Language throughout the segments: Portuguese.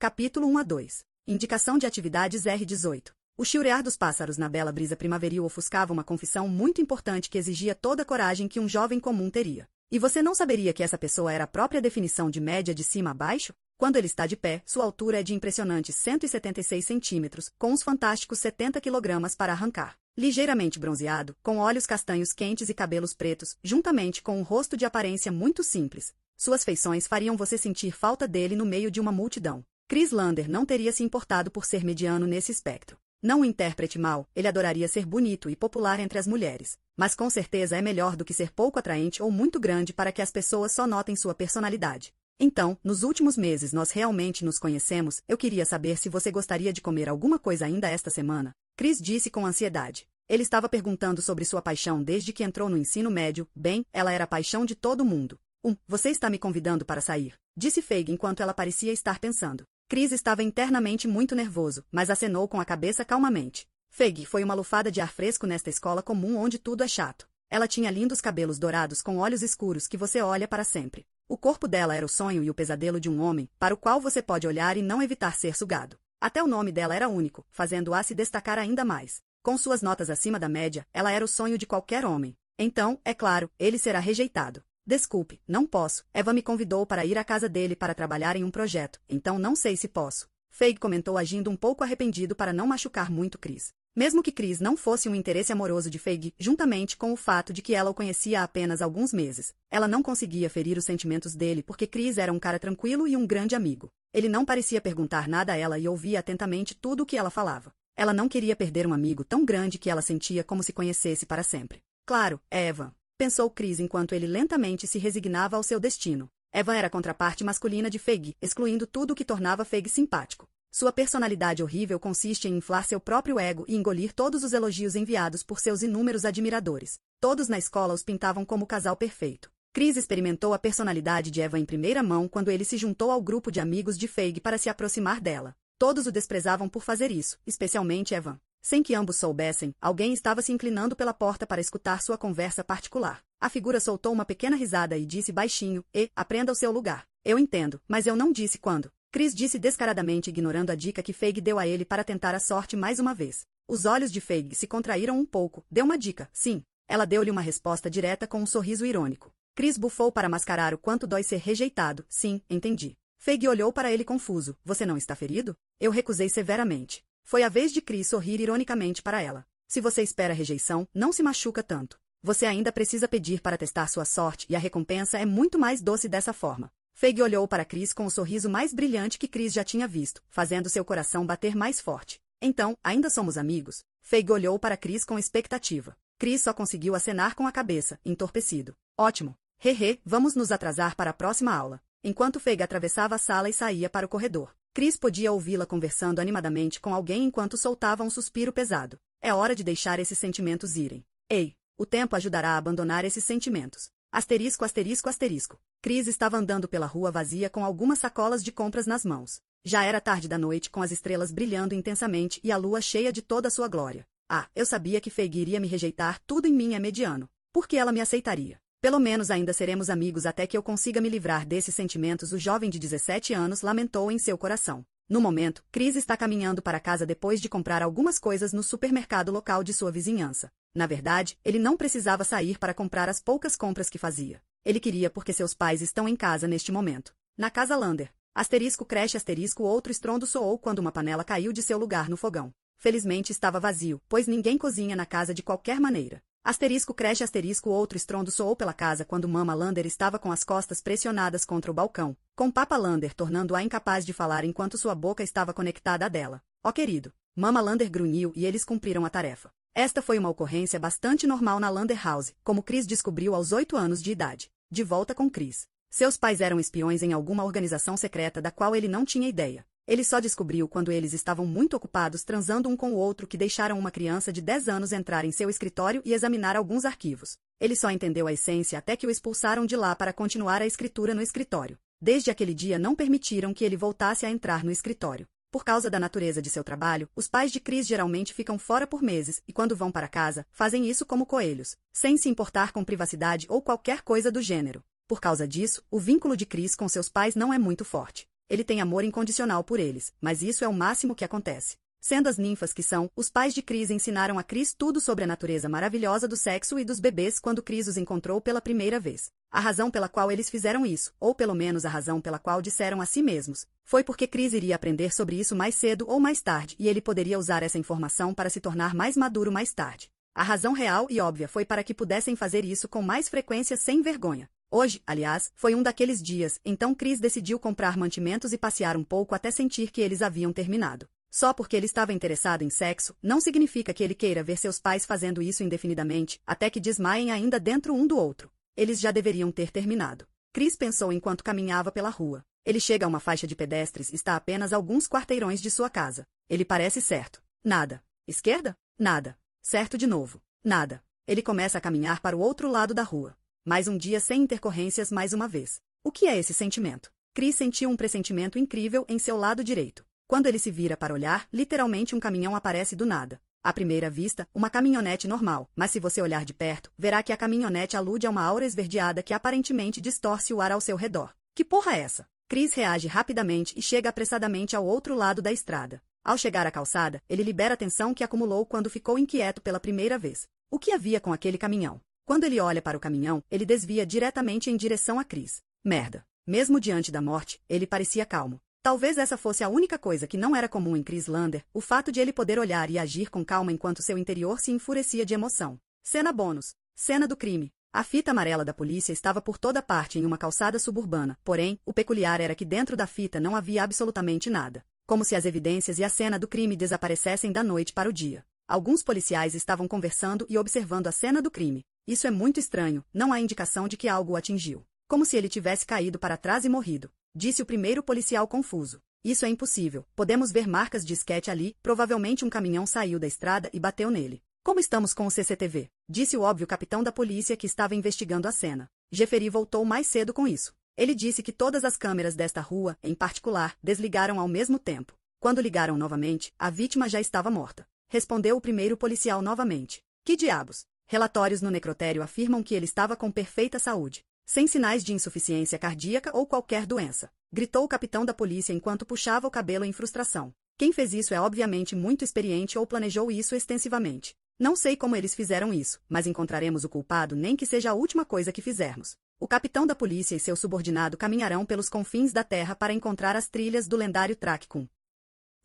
Capítulo 1 a 2. Indicação de atividades R18. O chilrear dos pássaros na bela brisa primaveril ofuscava uma confissão muito importante que exigia toda a coragem que um jovem comum teria. E você não saberia que essa pessoa era a própria definição de média de cima a baixo? Quando ele está de pé, sua altura é de impressionantes 176 centímetros, com os fantásticos 70 quilogramas para arrancar. Ligeiramente bronzeado, com olhos castanhos quentes e cabelos pretos, juntamente com um rosto de aparência muito simples, suas feições fariam você sentir falta dele no meio de uma multidão. Chris Lander não teria se importado por ser mediano nesse espectro. Não o interprete mal, ele adoraria ser bonito e popular entre as mulheres, mas com certeza é melhor do que ser pouco atraente ou muito grande para que as pessoas só notem sua personalidade. Então, nos últimos meses nós realmente nos conhecemos, eu queria saber se você gostaria de comer alguma coisa ainda esta semana. Chris disse com ansiedade. Ele estava perguntando sobre sua paixão desde que entrou no ensino médio, bem, ela era a paixão de todo mundo. Um, você está me convidando para sair, disse Feig enquanto ela parecia estar pensando. Cris estava internamente muito nervoso, mas acenou com a cabeça calmamente. Feg foi uma lufada de ar fresco nesta escola comum onde tudo é chato. Ela tinha lindos cabelos dourados com olhos escuros que você olha para sempre. O corpo dela era o sonho e o pesadelo de um homem, para o qual você pode olhar e não evitar ser sugado. Até o nome dela era único, fazendo-a se destacar ainda mais. Com suas notas acima da média, ela era o sonho de qualquer homem. Então, é claro, ele será rejeitado. Desculpe, não posso. Eva me convidou para ir à casa dele para trabalhar em um projeto, então não sei se posso. Feig comentou agindo um pouco arrependido para não machucar muito Chris. Mesmo que Chris não fosse um interesse amoroso de Feig, juntamente com o fato de que ela o conhecia há apenas alguns meses, ela não conseguia ferir os sentimentos dele porque Chris era um cara tranquilo e um grande amigo. Ele não parecia perguntar nada a ela e ouvia atentamente tudo o que ela falava. Ela não queria perder um amigo tão grande que ela sentia como se conhecesse para sempre. Claro, Eva, pensou Chris enquanto ele lentamente se resignava ao seu destino. Eva era a contraparte masculina de Feg, excluindo tudo o que tornava Feg simpático. Sua personalidade horrível consiste em inflar seu próprio ego e engolir todos os elogios enviados por seus inúmeros admiradores. Todos na escola os pintavam como o casal perfeito. Chris experimentou a personalidade de Eva em primeira mão quando ele se juntou ao grupo de amigos de Feig para se aproximar dela. Todos o desprezavam por fazer isso, especialmente Evan. Sem que ambos soubessem, alguém estava se inclinando pela porta para escutar sua conversa particular. A figura soltou uma pequena risada e disse baixinho: E, aprenda o seu lugar. Eu entendo, mas eu não disse quando. Chris disse descaradamente, ignorando a dica que Feig deu a ele para tentar a sorte mais uma vez. Os olhos de Feig se contraíram um pouco. Deu uma dica, sim. Ela deu-lhe uma resposta direta com um sorriso irônico. Chris bufou para mascarar o quanto dói ser rejeitado. Sim, entendi. Feig olhou para ele confuso. Você não está ferido? Eu recusei severamente. Foi a vez de Cris sorrir ironicamente para ela. Se você espera rejeição, não se machuca tanto. Você ainda precisa pedir para testar sua sorte e a recompensa é muito mais doce dessa forma. Feig olhou para Cris com o sorriso mais brilhante que Cris já tinha visto, fazendo seu coração bater mais forte. Então, ainda somos amigos? Feig olhou para Cris com expectativa. Cris só conseguiu acenar com a cabeça, entorpecido. Ótimo. Hehe, vamos nos atrasar para a próxima aula. Enquanto Feig atravessava a sala e saía para o corredor, Cris podia ouvi-la conversando animadamente com alguém enquanto soltava um suspiro pesado. É hora de deixar esses sentimentos irem. Ei, o tempo ajudará a abandonar esses sentimentos. Asterisco, asterisco, asterisco. Cris estava andando pela rua vazia com algumas sacolas de compras nas mãos. Já era tarde da noite com as estrelas brilhando intensamente e a lua cheia de toda a sua glória. Ah, eu sabia que Feig iria me rejeitar, tudo em mim é mediano. Por que ela me aceitaria? Pelo menos ainda seremos amigos até que eu consiga me livrar desses sentimentos, o jovem de 17 anos lamentou em seu coração. No momento, Cris está caminhando para casa depois de comprar algumas coisas no supermercado local de sua vizinhança. Na verdade, ele não precisava sair para comprar as poucas compras que fazia. Ele queria porque seus pais estão em casa neste momento. Na casa Lander, asterisco creche asterisco outro estrondo soou quando uma panela caiu de seu lugar no fogão. Felizmente estava vazio, pois ninguém cozinha na casa de qualquer maneira. Asterisco creche asterisco outro estrondo soou pela casa quando Mama Lander estava com as costas pressionadas contra o balcão, com Papa Lander tornando-a incapaz de falar enquanto sua boca estava conectada à dela. Ó oh, querido! Mama Lander grunhiu e eles cumpriram a tarefa. Esta foi uma ocorrência bastante normal na Lander House, como Chris descobriu aos oito anos de idade. De volta com Chris. Seus pais eram espiões em alguma organização secreta da qual ele não tinha ideia. Ele só descobriu quando eles estavam muito ocupados transando um com o outro que deixaram uma criança de 10 anos entrar em seu escritório e examinar alguns arquivos. Ele só entendeu a essência até que o expulsaram de lá para continuar a escritura no escritório. Desde aquele dia não permitiram que ele voltasse a entrar no escritório. Por causa da natureza de seu trabalho, os pais de Chris geralmente ficam fora por meses e quando vão para casa, fazem isso como coelhos, sem se importar com privacidade ou qualquer coisa do gênero. Por causa disso, o vínculo de Chris com seus pais não é muito forte. Ele tem amor incondicional por eles, mas isso é o máximo que acontece. Sendo as ninfas que são, os pais de Cris ensinaram a Cris tudo sobre a natureza maravilhosa do sexo e dos bebês quando Cris os encontrou pela primeira vez. A razão pela qual eles fizeram isso, ou pelo menos a razão pela qual disseram a si mesmos, foi porque Cris iria aprender sobre isso mais cedo ou mais tarde e ele poderia usar essa informação para se tornar mais maduro mais tarde. A razão real e óbvia foi para que pudessem fazer isso com mais frequência sem vergonha. Hoje, aliás, foi um daqueles dias, então Cris decidiu comprar mantimentos e passear um pouco até sentir que eles haviam terminado. Só porque ele estava interessado em sexo, não significa que ele queira ver seus pais fazendo isso indefinidamente, até que desmaiem ainda dentro um do outro. Eles já deveriam ter terminado. Cris pensou enquanto caminhava pela rua. Ele chega a uma faixa de pedestres, está a apenas alguns quarteirões de sua casa. Ele parece certo. Nada. Esquerda? Nada. Certo de novo. Nada. Ele começa a caminhar para o outro lado da rua. Mais um dia sem intercorrências mais uma vez. O que é esse sentimento? Chris sentiu um pressentimento incrível em seu lado direito. Quando ele se vira para olhar, literalmente um caminhão aparece do nada. À primeira vista, uma caminhonete normal, mas se você olhar de perto, verá que a caminhonete alude a uma aura esverdeada que aparentemente distorce o ar ao seu redor. Que porra é essa? Chris reage rapidamente e chega apressadamente ao outro lado da estrada. Ao chegar à calçada, ele libera a tensão que acumulou quando ficou inquieto pela primeira vez. O que havia com aquele caminhão? Quando ele olha para o caminhão, ele desvia diretamente em direção a Cris. Merda. Mesmo diante da morte, ele parecia calmo. Talvez essa fosse a única coisa que não era comum em Chris Lander, o fato de ele poder olhar e agir com calma enquanto seu interior se enfurecia de emoção. Cena bônus. Cena do crime. A fita amarela da polícia estava por toda parte em uma calçada suburbana, porém, o peculiar era que dentro da fita não havia absolutamente nada. Como se as evidências e a cena do crime desaparecessem da noite para o dia. Alguns policiais estavam conversando e observando a cena do crime. Isso é muito estranho, não há indicação de que algo o atingiu. Como se ele tivesse caído para trás e morrido, disse o primeiro policial confuso. Isso é impossível. Podemos ver marcas de esquete ali, provavelmente um caminhão saiu da estrada e bateu nele. Como estamos com o CCTV? Disse o óbvio capitão da polícia que estava investigando a cena. Jeferi voltou mais cedo com isso. Ele disse que todas as câmeras desta rua, em particular, desligaram ao mesmo tempo. Quando ligaram novamente, a vítima já estava morta. Respondeu o primeiro policial novamente. Que diabos? Relatórios no necrotério afirmam que ele estava com perfeita saúde, sem sinais de insuficiência cardíaca ou qualquer doença, gritou o capitão da polícia enquanto puxava o cabelo em frustração. Quem fez isso é obviamente muito experiente ou planejou isso extensivamente. Não sei como eles fizeram isso, mas encontraremos o culpado nem que seja a última coisa que fizermos. O capitão da polícia e seu subordinado caminharão pelos confins da terra para encontrar as trilhas do lendário Trackum.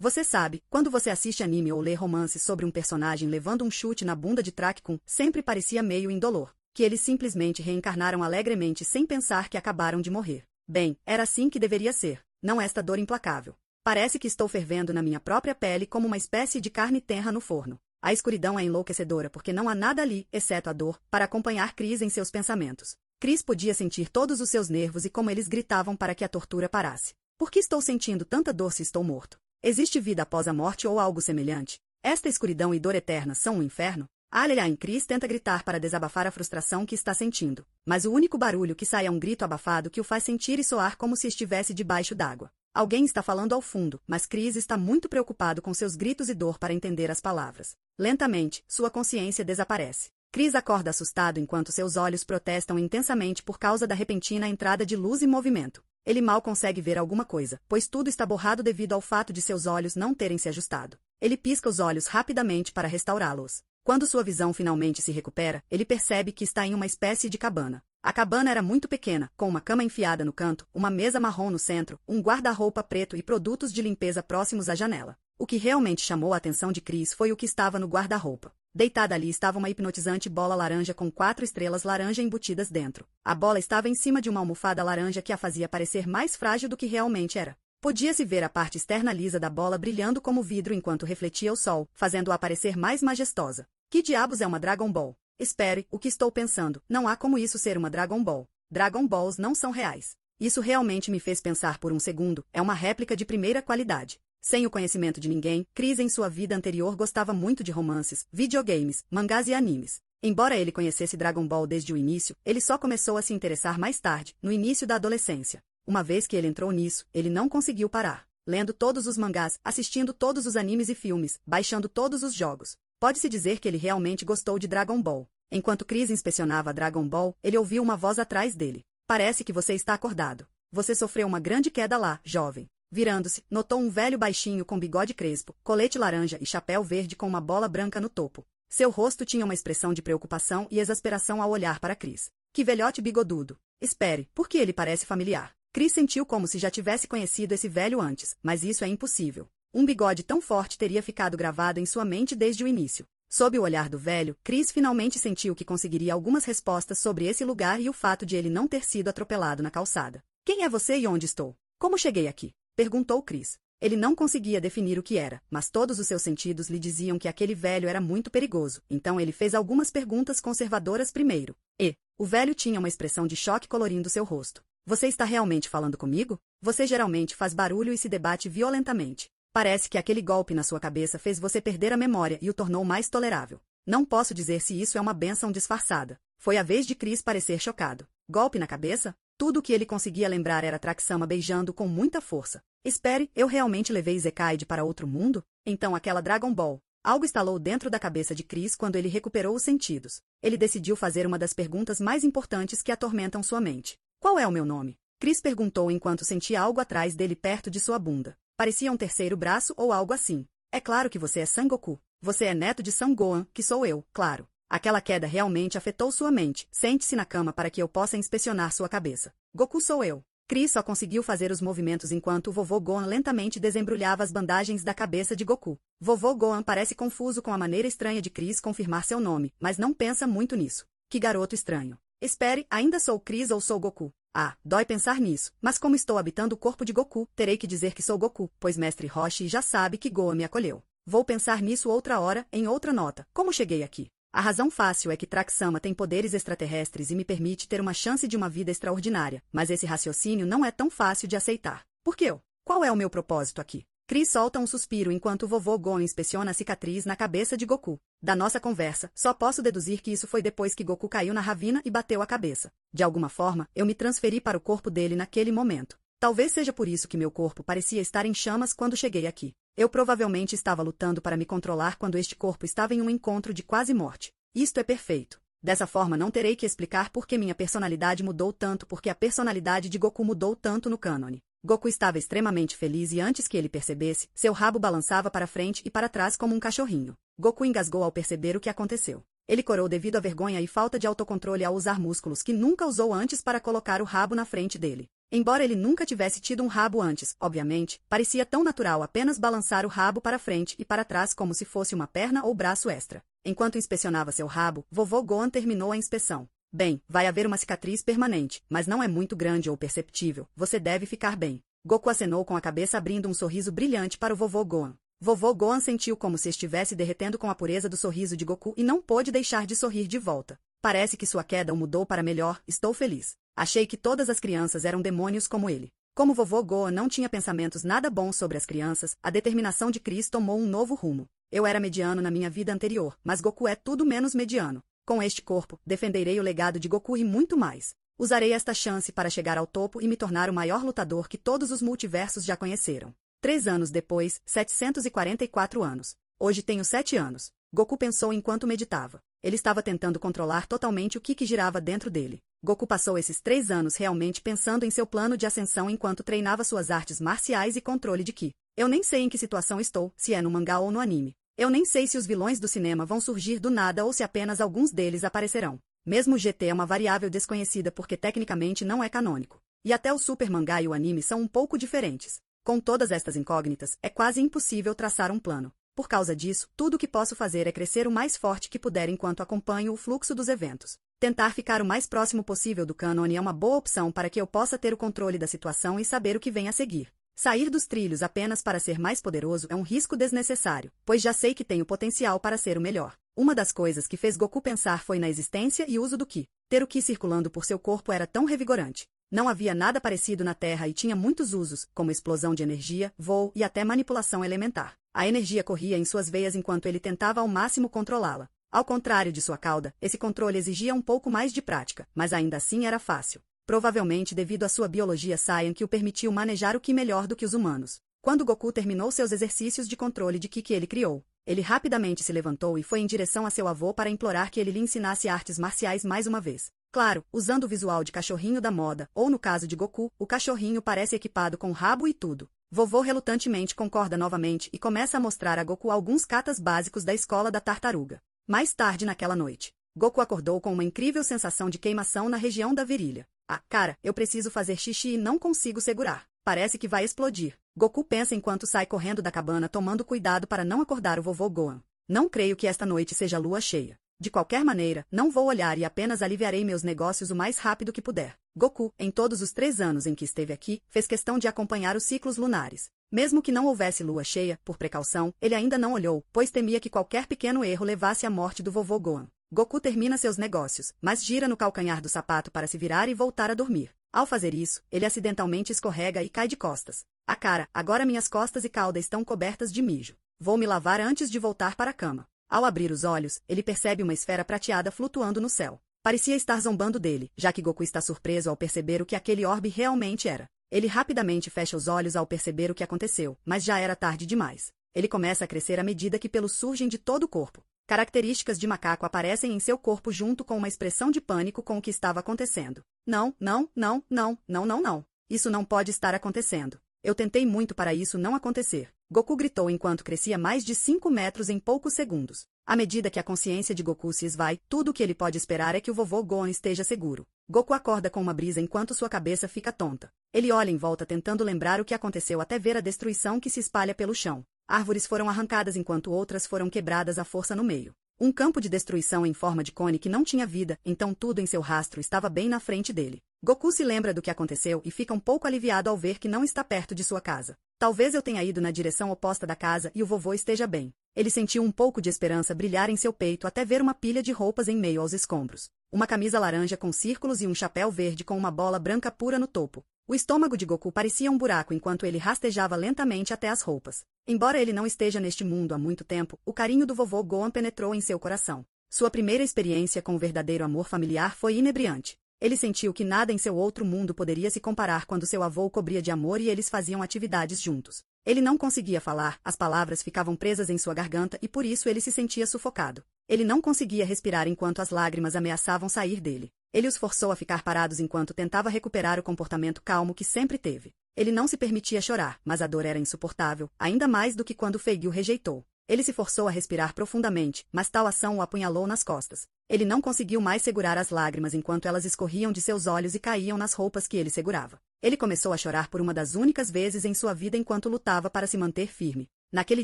Você sabe, quando você assiste anime ou lê romances sobre um personagem levando um chute na bunda de Trakkun, sempre parecia meio indolor, que eles simplesmente reencarnaram alegremente sem pensar que acabaram de morrer. Bem, era assim que deveria ser, não esta dor implacável. Parece que estou fervendo na minha própria pele como uma espécie de carne tenra no forno. A escuridão é enlouquecedora porque não há nada ali, exceto a dor, para acompanhar Cris em seus pensamentos. Cris podia sentir todos os seus nervos e como eles gritavam para que a tortura parasse. Por que estou sentindo tanta dor se estou morto? Existe vida após a morte ou algo semelhante? Esta escuridão e dor eterna são um inferno? Alelia em Cris tenta gritar para desabafar a frustração que está sentindo, mas o único barulho que sai é um grito abafado que o faz sentir e soar como se estivesse debaixo d'água. Alguém está falando ao fundo, mas Cris está muito preocupado com seus gritos e dor para entender as palavras. Lentamente, sua consciência desaparece. Cris acorda assustado enquanto seus olhos protestam intensamente por causa da repentina entrada de luz e movimento. Ele mal consegue ver alguma coisa, pois tudo está borrado devido ao fato de seus olhos não terem se ajustado. Ele pisca os olhos rapidamente para restaurá-los. Quando sua visão finalmente se recupera, ele percebe que está em uma espécie de cabana. A cabana era muito pequena, com uma cama enfiada no canto, uma mesa marrom no centro, um guarda-roupa preto e produtos de limpeza próximos à janela. O que realmente chamou a atenção de Chris foi o que estava no guarda-roupa. Deitada ali estava uma hipnotizante bola laranja com quatro estrelas laranja embutidas dentro. A bola estava em cima de uma almofada laranja que a fazia parecer mais frágil do que realmente era. Podia-se ver a parte externa lisa da bola brilhando como vidro enquanto refletia o sol, fazendo-a parecer mais majestosa. Que diabos é uma Dragon Ball? Espere, o que estou pensando? Não há como isso ser uma Dragon Ball. Dragon Balls não são reais. Isso realmente me fez pensar por um segundo, é uma réplica de primeira qualidade. Sem o conhecimento de ninguém, Chris em sua vida anterior gostava muito de romances, videogames, mangás e animes. Embora ele conhecesse Dragon Ball desde o início, ele só começou a se interessar mais tarde, no início da adolescência. Uma vez que ele entrou nisso, ele não conseguiu parar. Lendo todos os mangás, assistindo todos os animes e filmes, baixando todos os jogos. Pode-se dizer que ele realmente gostou de Dragon Ball. Enquanto Chris inspecionava Dragon Ball, ele ouviu uma voz atrás dele. Parece que você está acordado. Você sofreu uma grande queda lá, jovem. Virando-se, notou um velho baixinho com bigode crespo, colete laranja e chapéu verde com uma bola branca no topo. Seu rosto tinha uma expressão de preocupação e exasperação ao olhar para Cris. Que velhote bigodudo! Espere, porque ele parece familiar. Cris sentiu como se já tivesse conhecido esse velho antes, mas isso é impossível. Um bigode tão forte teria ficado gravado em sua mente desde o início. Sob o olhar do velho, Chris finalmente sentiu que conseguiria algumas respostas sobre esse lugar e o fato de ele não ter sido atropelado na calçada. Quem é você e onde estou? Como cheguei aqui? Perguntou Chris. Ele não conseguia definir o que era, mas todos os seus sentidos lhe diziam que aquele velho era muito perigoso, então ele fez algumas perguntas conservadoras primeiro. E, o velho tinha uma expressão de choque colorindo seu rosto. Você está realmente falando comigo? Você geralmente faz barulho e se debate violentamente. Parece que aquele golpe na sua cabeça fez você perder a memória e o tornou mais tolerável. Não posso dizer se isso é uma benção disfarçada. Foi a vez de Chris parecer chocado. Golpe na cabeça? Tudo o que ele conseguia lembrar era Traxama beijando com muita força. Espere, eu realmente levei Zekaide para outro mundo? Então aquela Dragon Ball. Algo estalou dentro da cabeça de Chris quando ele recuperou os sentidos. Ele decidiu fazer uma das perguntas mais importantes que atormentam sua mente. Qual é o meu nome? Chris perguntou enquanto sentia algo atrás dele perto de sua bunda. Parecia um terceiro braço ou algo assim. É claro que você é Sangoku. Você é neto de Sangohan, que sou eu, claro. Aquela queda realmente afetou sua mente. Sente-se na cama para que eu possa inspecionar sua cabeça. Goku sou eu. Chris só conseguiu fazer os movimentos enquanto vovô Gohan lentamente desembrulhava as bandagens da cabeça de Goku. Vovô Gohan parece confuso com a maneira estranha de Chris confirmar seu nome, mas não pensa muito nisso. Que garoto estranho. Espere, ainda sou Chris ou sou Goku? Ah, dói pensar nisso, mas como estou habitando o corpo de Goku, terei que dizer que sou Goku, pois mestre Roshi já sabe que Gohan me acolheu. Vou pensar nisso outra hora, em outra nota. Como cheguei aqui? A razão fácil é que Traxama tem poderes extraterrestres e me permite ter uma chance de uma vida extraordinária, mas esse raciocínio não é tão fácil de aceitar. Por que eu? Qual é o meu propósito aqui? Chris solta um suspiro enquanto vovô Gon inspeciona a cicatriz na cabeça de Goku. Da nossa conversa, só posso deduzir que isso foi depois que Goku caiu na ravina e bateu a cabeça. De alguma forma, eu me transferi para o corpo dele naquele momento. Talvez seja por isso que meu corpo parecia estar em chamas quando cheguei aqui. Eu provavelmente estava lutando para me controlar quando este corpo estava em um encontro de quase morte. Isto é perfeito. Dessa forma não terei que explicar por que minha personalidade mudou tanto porque a personalidade de Goku mudou tanto no cânone. Goku estava extremamente feliz e antes que ele percebesse, seu rabo balançava para frente e para trás como um cachorrinho. Goku engasgou ao perceber o que aconteceu. Ele corou devido à vergonha e falta de autocontrole ao usar músculos que nunca usou antes para colocar o rabo na frente dele. Embora ele nunca tivesse tido um rabo antes, obviamente, parecia tão natural apenas balançar o rabo para frente e para trás como se fosse uma perna ou braço extra. Enquanto inspecionava seu rabo, vovô Gohan terminou a inspeção. Bem, vai haver uma cicatriz permanente, mas não é muito grande ou perceptível. Você deve ficar bem. Goku acenou com a cabeça abrindo um sorriso brilhante para o vovô Gohan. Vovô Gohan sentiu como se estivesse derretendo com a pureza do sorriso de Goku e não pôde deixar de sorrir de volta. Parece que sua queda o mudou para melhor, estou feliz. Achei que todas as crianças eram demônios como ele. Como vovô Goa não tinha pensamentos nada bons sobre as crianças, a determinação de Chris tomou um novo rumo. Eu era mediano na minha vida anterior, mas Goku é tudo menos mediano. Com este corpo, defenderei o legado de Goku e muito mais. Usarei esta chance para chegar ao topo e me tornar o maior lutador que todos os multiversos já conheceram. Três anos depois, 744 anos. Hoje tenho sete anos. Goku pensou enquanto meditava. Ele estava tentando controlar totalmente o que, que girava dentro dele. Goku passou esses três anos realmente pensando em seu plano de ascensão enquanto treinava suas artes marciais e controle de Ki. Eu nem sei em que situação estou, se é no mangá ou no anime. Eu nem sei se os vilões do cinema vão surgir do nada ou se apenas alguns deles aparecerão. Mesmo o GT é uma variável desconhecida porque tecnicamente não é canônico. E até o super mangá e o anime são um pouco diferentes. Com todas estas incógnitas, é quase impossível traçar um plano. Por causa disso, tudo o que posso fazer é crescer o mais forte que puder enquanto acompanho o fluxo dos eventos. Tentar ficar o mais próximo possível do cânone é uma boa opção para que eu possa ter o controle da situação e saber o que vem a seguir. Sair dos trilhos apenas para ser mais poderoso é um risco desnecessário, pois já sei que tenho potencial para ser o melhor. Uma das coisas que fez Goku pensar foi na existência e uso do Ki. Ter o Ki circulando por seu corpo era tão revigorante. Não havia nada parecido na Terra e tinha muitos usos, como explosão de energia, voo e até manipulação elementar. A energia corria em suas veias enquanto ele tentava ao máximo controlá-la. Ao contrário de sua cauda, esse controle exigia um pouco mais de prática, mas ainda assim era fácil. Provavelmente devido à sua biologia Saiyan que o permitiu manejar o Ki melhor do que os humanos. Quando Goku terminou seus exercícios de controle de Ki que ele criou, ele rapidamente se levantou e foi em direção a seu avô para implorar que ele lhe ensinasse artes marciais mais uma vez. Claro, usando o visual de cachorrinho da moda, ou no caso de Goku, o cachorrinho parece equipado com rabo e tudo. Vovô relutantemente concorda novamente e começa a mostrar a Goku alguns katas básicos da escola da tartaruga. Mais tarde naquela noite, Goku acordou com uma incrível sensação de queimação na região da virilha. Ah, cara, eu preciso fazer xixi e não consigo segurar. Parece que vai explodir. Goku pensa enquanto sai correndo da cabana tomando cuidado para não acordar o vovô Gohan. Não creio que esta noite seja lua cheia. De qualquer maneira, não vou olhar e apenas aliviarei meus negócios o mais rápido que puder. Goku, em todos os três anos em que esteve aqui, fez questão de acompanhar os ciclos lunares. Mesmo que não houvesse lua cheia, por precaução, ele ainda não olhou, pois temia que qualquer pequeno erro levasse à morte do vovô Gohan. Goku termina seus negócios, mas gira no calcanhar do sapato para se virar e voltar a dormir. Ao fazer isso, ele acidentalmente escorrega e cai de costas. A cara, agora minhas costas e cauda estão cobertas de mijo. Vou me lavar antes de voltar para a cama. Ao abrir os olhos, ele percebe uma esfera prateada flutuando no céu. Parecia estar zombando dele, já que Goku está surpreso ao perceber o que aquele orbe realmente era. Ele rapidamente fecha os olhos ao perceber o que aconteceu, mas já era tarde demais. Ele começa a crescer à medida que pelos surgem de todo o corpo. Características de macaco aparecem em seu corpo junto com uma expressão de pânico com o que estava acontecendo. Não, não, não, não, não, não, não. Isso não pode estar acontecendo. Eu tentei muito para isso não acontecer. Goku gritou enquanto crescia mais de 5 metros em poucos segundos. À medida que a consciência de Goku se esvai, tudo o que ele pode esperar é que o vovô Gon esteja seguro. Goku acorda com uma brisa enquanto sua cabeça fica tonta. Ele olha em volta tentando lembrar o que aconteceu até ver a destruição que se espalha pelo chão. Árvores foram arrancadas enquanto outras foram quebradas à força no meio. Um campo de destruição em forma de cone que não tinha vida, então tudo em seu rastro estava bem na frente dele. Goku se lembra do que aconteceu e fica um pouco aliviado ao ver que não está perto de sua casa. Talvez eu tenha ido na direção oposta da casa e o vovô esteja bem. Ele sentiu um pouco de esperança brilhar em seu peito até ver uma pilha de roupas em meio aos escombros. Uma camisa laranja com círculos e um chapéu verde com uma bola branca pura no topo. O estômago de Goku parecia um buraco enquanto ele rastejava lentamente até as roupas. Embora ele não esteja neste mundo há muito tempo, o carinho do vovô Gohan penetrou em seu coração. Sua primeira experiência com o verdadeiro amor familiar foi inebriante. Ele sentiu que nada em seu outro mundo poderia se comparar quando seu avô cobria de amor e eles faziam atividades juntos. Ele não conseguia falar, as palavras ficavam presas em sua garganta e por isso ele se sentia sufocado. Ele não conseguia respirar enquanto as lágrimas ameaçavam sair dele. Ele os forçou a ficar parados enquanto tentava recuperar o comportamento calmo que sempre teve. Ele não se permitia chorar, mas a dor era insuportável, ainda mais do que quando Feigil rejeitou. Ele se forçou a respirar profundamente, mas tal ação o apunhalou nas costas. Ele não conseguiu mais segurar as lágrimas enquanto elas escorriam de seus olhos e caíam nas roupas que ele segurava. Ele começou a chorar por uma das únicas vezes em sua vida enquanto lutava para se manter firme. Naquele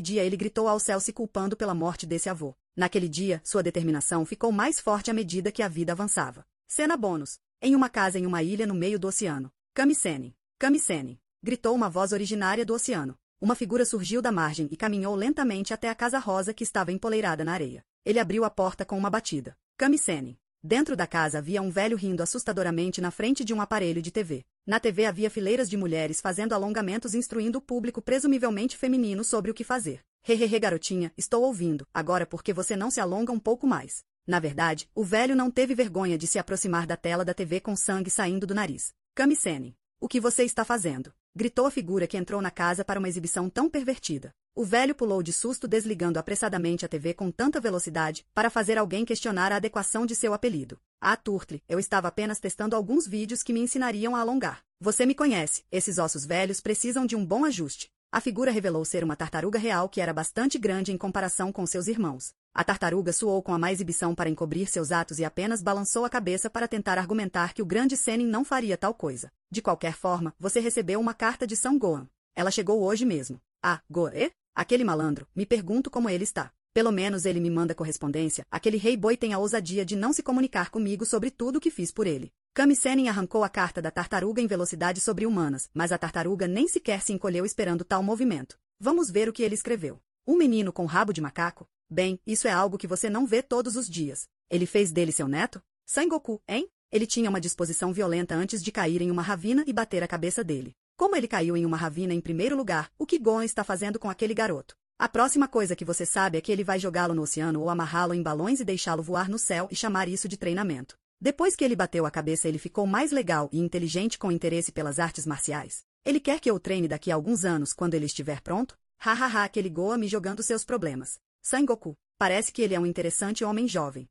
dia ele gritou ao céu se culpando pela morte desse avô. Naquele dia, sua determinação ficou mais forte à medida que a vida avançava. Cena bônus. Em uma casa em uma ilha no meio do oceano. Camisene, Camisene! Gritou uma voz originária do oceano. Uma figura surgiu da margem e caminhou lentamente até a casa rosa que estava empoleirada na areia. Ele abriu a porta com uma batida. Camisene. Dentro da casa havia um velho rindo assustadoramente na frente de um aparelho de TV. Na TV havia fileiras de mulheres fazendo alongamentos instruindo o público presumivelmente feminino sobre o que fazer. Hehehe garotinha, estou ouvindo, agora porque você não se alonga um pouco mais. Na verdade, o velho não teve vergonha de se aproximar da tela da TV com sangue saindo do nariz. Camisene, o que você está fazendo? Gritou a figura que entrou na casa para uma exibição tão pervertida. O velho pulou de susto desligando apressadamente a TV com tanta velocidade para fazer alguém questionar a adequação de seu apelido. Ah, Turtle, eu estava apenas testando alguns vídeos que me ensinariam a alongar. Você me conhece, esses ossos velhos precisam de um bom ajuste. A figura revelou ser uma tartaruga real que era bastante grande em comparação com seus irmãos. A tartaruga suou com a mais exibição para encobrir seus atos e apenas balançou a cabeça para tentar argumentar que o grande Senin não faria tal coisa. De qualquer forma, você recebeu uma carta de São Goan. Ela chegou hoje mesmo. Ah, Goe? Aquele malandro, me pergunto como ele está. Pelo menos ele me manda correspondência, aquele rei boi tem a ousadia de não se comunicar comigo sobre tudo o que fiz por ele. Kami Senin arrancou a carta da tartaruga em velocidade sobre-humanas, mas a tartaruga nem sequer se encolheu esperando tal movimento. Vamos ver o que ele escreveu. Um menino com rabo de macaco? Bem, isso é algo que você não vê todos os dias. Ele fez dele seu neto? Sangoku, hein? Ele tinha uma disposição violenta antes de cair em uma ravina e bater a cabeça dele. Como ele caiu em uma ravina em primeiro lugar, o que Gon está fazendo com aquele garoto? A próxima coisa que você sabe é que ele vai jogá-lo no oceano ou amarrá-lo em balões e deixá-lo voar no céu e chamar isso de treinamento. Depois que ele bateu a cabeça, ele ficou mais legal e inteligente com interesse pelas artes marciais. Ele quer que eu treine daqui a alguns anos quando ele estiver pronto? Hahaha, aquele Goa me jogando seus problemas. Sangoku, parece que ele é um interessante homem jovem.